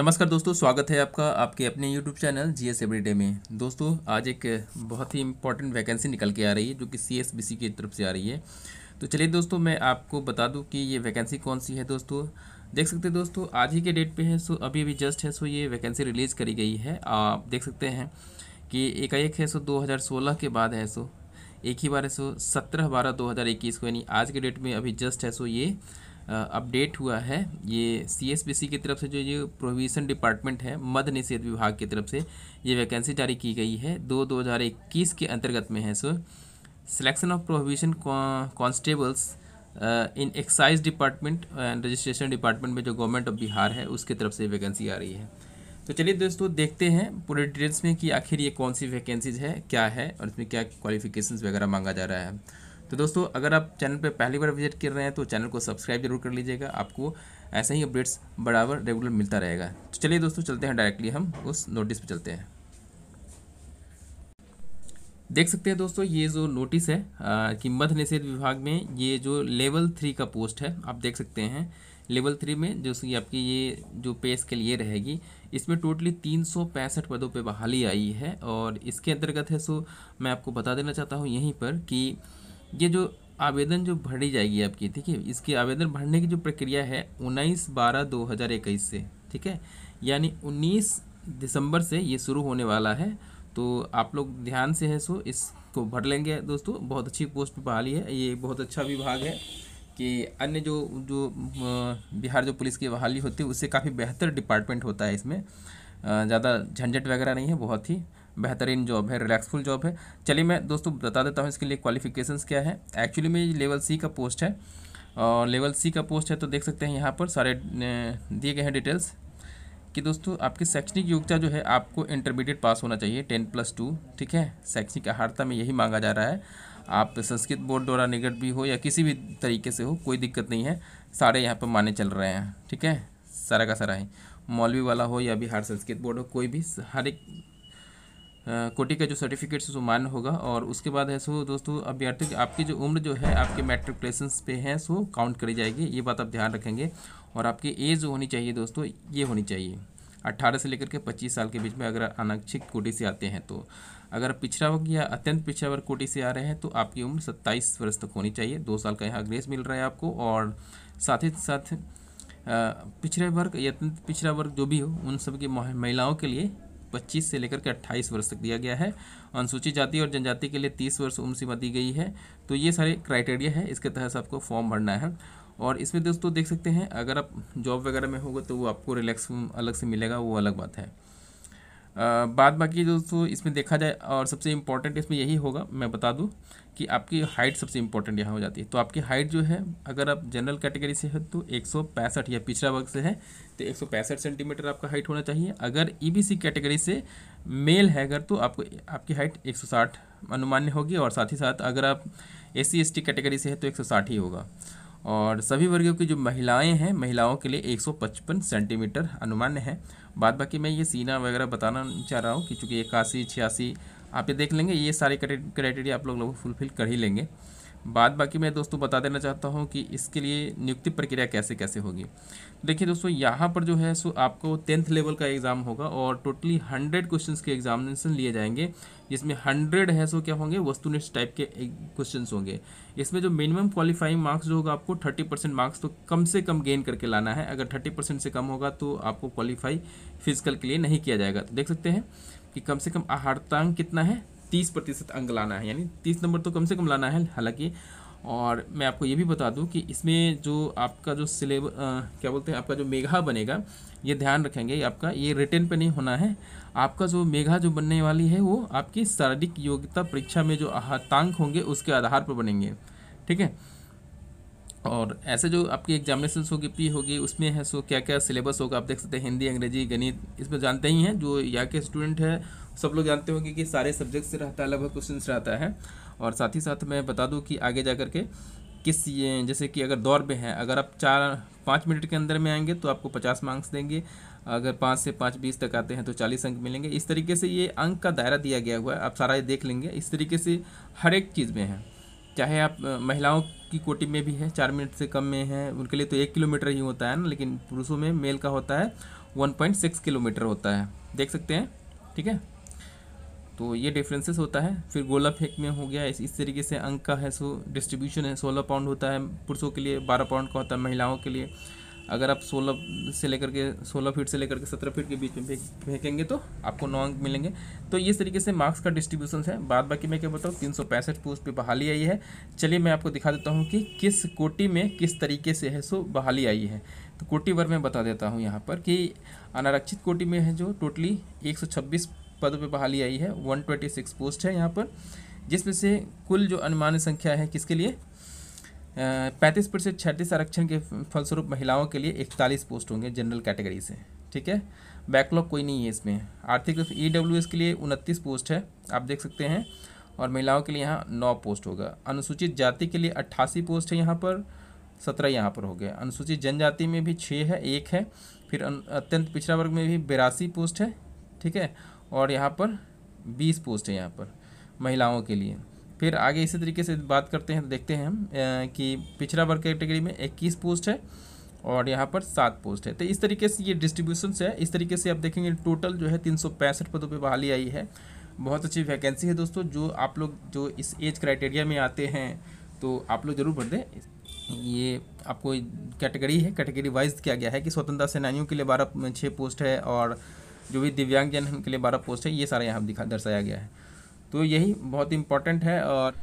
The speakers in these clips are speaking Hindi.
नमस्कार दोस्तों स्वागत है आपका आपके अपने YouTube channel G S everyday में दोस्तों आज एक बहुत ही इंपॉर्टेंट वैकेंसी निकल के आ रही है जो कि सी की तरफ से आ रही है तो चलिए दोस्तों मैं आपको बता दूं कि ये वैकेंसी कौन सी है दोस्तों देख सकते हैं दोस्तों आज ही के डेट पे है सो अभी अभी जस्ट है सो ये वैकेंसी रिलीज़ करी गई है आप देख सकते हैं कि एकाएक है सो दो के बाद है सो एक ही बार है सो सत्रह बारह दो को यानी आज के डेट में अभी जस्ट है सो ये अपडेट हुआ है ये सी की तरफ से जो ये प्रोविजन डिपार्टमेंट है मद निषेध विभाग की तरफ से ये वैकेंसी जारी की गई है दो दो हज़ार इक्कीस के अंतर्गत में है so selection of provision constables in excise department and registration department में जो गवर्नमेंट ऑफ बिहार है उसकी तरफ से वैकेंसी आ रही है तो चलिए दोस्तों देखते हैं पूरे डिटेल्स में कि आखिर ये कौन सी वैकेंसीज है क्या है और इसमें क्या क्वालिफिकेशंस वगैरह मांगा जा रहा है तो दोस्तों अगर आप चैनल पर पहली बार विजिट कर रहे हैं तो चैनल को सब्सक्राइब जरूर कर लीजिएगा आपको ऐसे ही अपडेट्स बराबर रेगुलर मिलता रहेगा तो चलिए दोस्तों चलते हैं डायरेक्टली हम उस नोटिस पर चलते हैं देख सकते हैं दोस्तों ये जो नोटिस है कि मध्य निषेध विभाग में ये जो लेवल थ्री का पोस्ट है आप देख सकते हैं लेवल थ्री में जो कि आपकी ये जो पे स्केल ये रहेगी इसमें टोटली तीन सौ पैंसठ पदों पे बहाली आई है और इसके अंतर्गत है सो मैं आपको बता देना चाहता हूँ यहीं पर कि ये जो आवेदन जो भरी जाएगी आपकी ठीक है इसके आवेदन भरने की जो प्रक्रिया है उन्नीस बारह दो हज़ार इक्कीस से ठीक है यानी उन्नीस दिसंबर से ये शुरू होने वाला है तो आप लोग ध्यान से है सो इसको भर लेंगे दोस्तों बहुत अच्छी पोस्ट बहाली है ये बहुत अच्छा विभाग है कि अन्य जो जो बिहार जो पुलिस की बहाली होती है उससे काफ़ी बेहतर डिपार्टमेंट होता है इसमें ज़्यादा झंझट वगैरह नहीं है बहुत ही बेहतरीन जॉब है रिलैक्सफुल जॉब है चलिए मैं दोस्तों बता देता हूँ इसके लिए क्वालिफिकेशंस क्या है एक्चुअली में लेवल सी का पोस्ट है और लेवल सी का पोस्ट है तो देख सकते हैं यहाँ पर सारे दिए गए हैं डिटेल्स कि दोस्तों आपकी शैक्षणिक योग्यता जो है आपको इंटरमीडिएट पास होना चाहिए टेन प्लस टू ठीक है शैक्षणिक अहारता में यही मांगा जा रहा है आप संस्कृत बोर्ड द्वारा निगट भी हो या किसी भी तरीके से हो कोई दिक्कत नहीं है सारे यहाँ पर माने चल रहे हैं ठीक है सारा का सारा है मौलवी वाला हो या बिहार संस्कृत बोर्ड हो कोई भी हर एक कोटि का जो सर्टिफिकेट है सो मान्य होगा और उसके बाद है सो दोस्तों अभ्यर्थी आपकी जो उम्र जो है आपके मेट्रिकुलेशन पे है सो काउंट करी जाएगी ये बात आप ध्यान रखेंगे और आपकी एज होनी चाहिए दोस्तों ये होनी चाहिए अट्ठारह से लेकर के पच्चीस साल के बीच में अगर अनैच्छिक कोटि से आते हैं तो अगर पिछड़ा वर्ग या अत्यंत पिछड़ा वर्ग कोटि से आ रहे हैं तो आपकी उम्र सत्ताईस वर्ष तक होनी चाहिए दो साल का यहाँ ग्रेस मिल रहा है आपको और साथ ही साथ पिछड़े वर्ग या अत्यंत पिछड़ा वर्ग जो भी हो उन सब की महिलाओं के लिए पच्चीस से लेकर के अट्ठाईस वर्ष तक दिया गया है अनुसूचित जाति और जनजाति के लिए तीस वर्ष उम्र सीमा दी गई है तो ये सारे क्राइटेरिया है इसके तहत आपको फॉर्म भरना है और इसमें दोस्तों देख सकते हैं अगर आप जॉब वगैरह में होगा तो वो आपको रिलैक्स अलग से मिलेगा वो अलग बात है बाद बाकी दोस्तों इसमें देखा जाए और सबसे इम्पॉर्टेंट इसमें यही होगा मैं बता दूँ कि आपकी हाइट सबसे इम्पॉर्टेंट यहाँ हो जाती है तो आपकी हाइट जो है अगर आप जनरल कैटेगरी से है तो एक या पिछड़ा वर्ग से है तो एक सेंटीमीटर आपका हाइट होना चाहिए अगर ई e कैटेगरी से मेल है अगर तो आपको आपकी हाइट एक अनुमान्य होगी और साथ ही साथ अगर आप एस सी कैटेगरी से है तो एक ही होगा और सभी वर्गों की जो महिलाएं हैं महिलाओं के लिए 155 सेंटीमीटर अनुमान्य है बाद बाकी मैं ये सीना वगैरह बताना चाह रहा हूँ कि चूँकि इक्यासी छियासी आप ये देख लेंगे ये सारे क्राइटेरिया आप लोग लोग फुलफिल कर ही लेंगे बाद बाकी मैं दोस्तों बता देना चाहता हूँ कि इसके लिए नियुक्ति प्रक्रिया कैसे कैसे होगी देखिए दोस्तों यहाँ पर जो है सो आपको टेंथ लेवल का एग्ज़ाम होगा और टोटली हंड्रेड क्वेश्चन के एग्जामिनेशन लिए जाएंगे जिसमें हंड्रेड है सो क्या होंगे वस्तुनिष्ठ टाइप के क्वेश्चन होंगे इसमें जो मिनिमम क्वालिफाइंग मार्क्स जो होगा आपको थर्टी परसेंट मार्क्स तो कम से कम गेन करके लाना है अगर थर्टी परसेंट से कम होगा तो आपको क्वालिफाई फिजिकल के लिए नहीं किया जाएगा तो देख सकते हैं कि कम से कम आहारतांग कितना है तीस प्रतिशत अंक लाना है यानी तीस नंबर तो कम से कम लाना है हालांकि और मैं आपको ये भी बता दूं कि इसमें जो आपका जो सिलेब क्या बोलते हैं आपका जो मेघा बनेगा ये ध्यान रखेंगे आपका ये रिटर्न पे नहीं होना है आपका जो मेघा जो बनने वाली है वो आपकी शारीरिक योग्यता परीक्षा में जो अहतांक होंगे उसके आधार पर बनेंगे ठीक है और ऐसे जो आपकी एग्जामिनेशन होगी पी होगी उसमें है सो क्या क्या सिलेबस होगा आप देख सकते हैं हिंदी अंग्रेजी गणित इसमें जानते ही हैं जो यहाँ के स्टूडेंट है सब लोग जानते होंगे कि सारे सब्जेक्ट से रहता है लगभग क्वेश्चन रहता है और साथ ही साथ मैं बता दूँ कि आगे जा के किस ये जैसे कि अगर दौर में है अगर आप चार पाँच मिनट के अंदर में आएंगे तो आपको पचास मार्क्स देंगे अगर पाँच से पाँच बीस तक आते हैं तो चालीस अंक मिलेंगे इस तरीके से ये अंक का दायरा दिया गया हुआ है आप सारा ये देख लेंगे इस तरीके से हर एक चीज़ में है चाहे आप महिलाओं की कोटि में भी है चार मिनट से कम में है उनके लिए तो एक किलोमीटर ही होता है ना लेकिन पुरुषों में मेल का होता है वन पॉइंट सिक्स किलोमीटर होता है देख सकते हैं ठीक है तो ये डिफरेंसेस होता है फिर गोला फेंक में हो गया इस इस तरीके से अंक का है सो डिस्ट्रीब्यूशन है सोलह पाउंड होता है पुरुषों के लिए बारह पाउंड का होता है महिलाओं के लिए अगर आप सोलह से लेकर के सोलह फीट से लेकर के सत्रह फीट के बीच में फेंकेंगे तो आपको नौ अंक मिलेंगे तो इस तरीके से मार्क्स का डिस्ट्रीब्यूशन है बाद बाकी मैं क्या बताऊँ तीन सौ पैंसठ पोस्ट पर बहाली आई है चलिए मैं आपको दिखा देता हूँ कि किस कोटी में किस तरीके से है सो बहाली आई है तो कोटी वर में बता देता हूँ यहाँ पर कि अनारक्षित कोटी में है जो टोटली एक पद पर बहाली आई है 126 पोस्ट है यहाँ पर जिसमें से कुल जो अनुमान संख्या है किसके लिए पैंतीस प्रतिशत छत्तीस आरक्षण के फलस्वरूप महिलाओं के लिए इकतालीस पोस्ट होंगे जनरल कैटेगरी से ठीक है बैकलॉग कोई नहीं है इसमें आर्थिक रूप ई e डब्ल्यू के लिए उनतीस पोस्ट है आप देख सकते हैं और महिलाओं के लिए यहाँ नौ पोस्ट होगा अनुसूचित जाति के लिए अट्ठासी पोस्ट है यहाँ पर सत्रह यहाँ पर हो गया अनुसूचित जनजाति में भी छः है एक है फिर अत्यंत पिछड़ा वर्ग में भी बिरासी पोस्ट है ठीक है और यहाँ पर बीस पोस्ट है यहाँ पर महिलाओं के लिए फिर आगे इसी तरीके से बात करते हैं देखते हैं हम कि पिछड़ा वर्ग कैटेगरी में इक्कीस पोस्ट है और यहाँ पर सात पोस्ट है तो इस तरीके से ये डिस्ट्रीब्यूशन है इस तरीके से आप देखेंगे टोटल जो है तीन सौ पैंसठ पदों पर बहाली आई है बहुत अच्छी वैकेंसी है दोस्तों जो आप लोग जो इस एज क्राइटेरिया में आते हैं तो आप लोग ज़रूर भर दें ये आपको कैटेगरी है कैटेगरी वाइज किया गया है कि स्वतंत्रता सेनानियों के लिए बारह छः पोस्ट है और जो भी दिव्यांगजन जन के लिए बारह पोस्ट है ये सारा यहाँ दिखा दर्शाया गया है तो यही बहुत इंपॉर्टेंट है और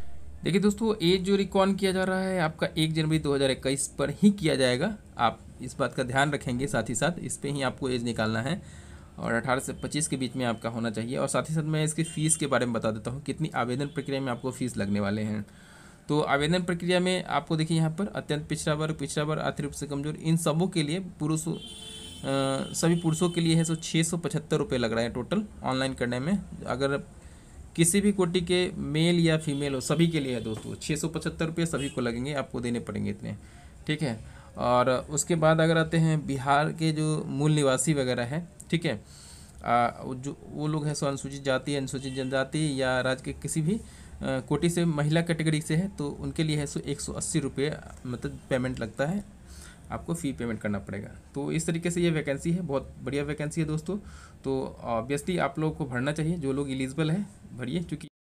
देखिए दोस्तों एज जो रिकॉन किया जा रहा है आपका एक जनवरी 2021 पर ही किया जाएगा आप इस बात का ध्यान रखेंगे साथ ही साथ इस पर ही आपको एज निकालना है और 18 से 25 के बीच में आपका होना चाहिए और साथ ही साथ मैं इसकी फ़ीस के बारे में बता देता हूँ कितनी आवेदन प्रक्रिया में आपको फ़ीस लगने वाले हैं तो आवेदन प्रक्रिया में आपको देखिए यहाँ पर अत्यंत पिछड़ा वर्ग पिछड़ा वर्ग आर्थिक रूप से कमज़ोर इन सबों के लिए पुरुष सभी पुरुषों के लिए है सो छः सौ पचहत्तर रुपये लग रहा है टोटल ऑनलाइन करने में अगर किसी भी कोटि के मेल या फीमेल हो सभी के लिए है दोस्तों छः सौ पचहत्तर रुपये सभी को लगेंगे आपको देने पड़ेंगे इतने ठीक है और उसके बाद अगर आते हैं बिहार के जो मूल निवासी वगैरह है ठीक है आ, जो वो लोग हैं सो अनुसूचित जाति अनुसूचित जनजाति या राज्य के किसी भी कोटि से महिला कैटेगरी से है तो उनके लिए है सो एक सौ अस्सी रुपये मतलब पेमेंट लगता है आपको फ़ी पेमेंट करना पड़ेगा तो इस तरीके से ये वैकेंसी है बहुत बढ़िया वैकेंसी है दोस्तों तो ऑब्वियसली आप लोगों को भरना चाहिए जो लोग एलिजिबल हैं भरिए चूँकि